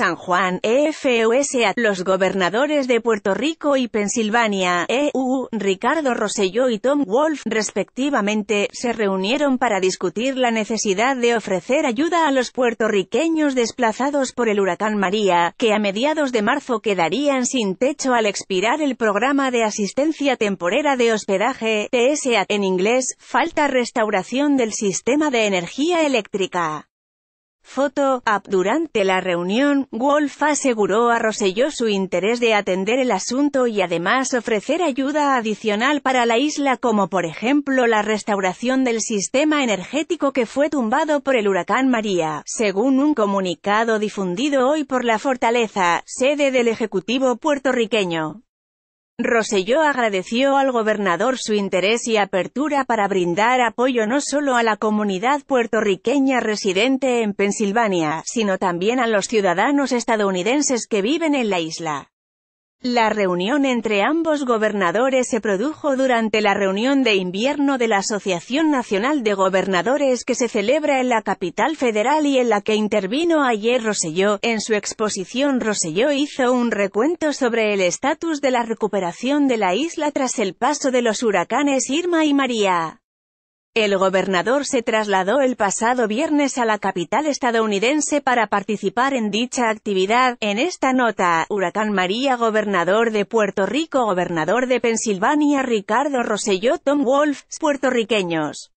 San Juan, EFUSA, los gobernadores de Puerto Rico y Pensilvania, EU, Ricardo Rosselló y Tom Wolf, respectivamente, se reunieron para discutir la necesidad de ofrecer ayuda a los puertorriqueños desplazados por el huracán María, que a mediados de marzo quedarían sin techo al expirar el programa de asistencia temporera de hospedaje, TSA, en inglés, falta restauración del sistema de energía eléctrica. Foto Durante la reunión, Wolf aseguró a Rosselló su interés de atender el asunto y además ofrecer ayuda adicional para la isla como por ejemplo la restauración del sistema energético que fue tumbado por el huracán María. Según un comunicado difundido hoy por la fortaleza, sede del Ejecutivo puertorriqueño, Roselló agradeció al gobernador su interés y apertura para brindar apoyo no solo a la comunidad puertorriqueña residente en Pensilvania, sino también a los ciudadanos estadounidenses que viven en la isla. La reunión entre ambos gobernadores se produjo durante la reunión de invierno de la Asociación Nacional de Gobernadores que se celebra en la capital federal y en la que intervino ayer Roselló. En su exposición Roselló hizo un recuento sobre el estatus de la recuperación de la isla tras el paso de los huracanes Irma y María. El gobernador se trasladó el pasado viernes a la capital estadounidense para participar en dicha actividad. En esta nota, Huracán María, gobernador de Puerto Rico, gobernador de Pensilvania, Ricardo Rosselló, Tom Wolf, puertorriqueños.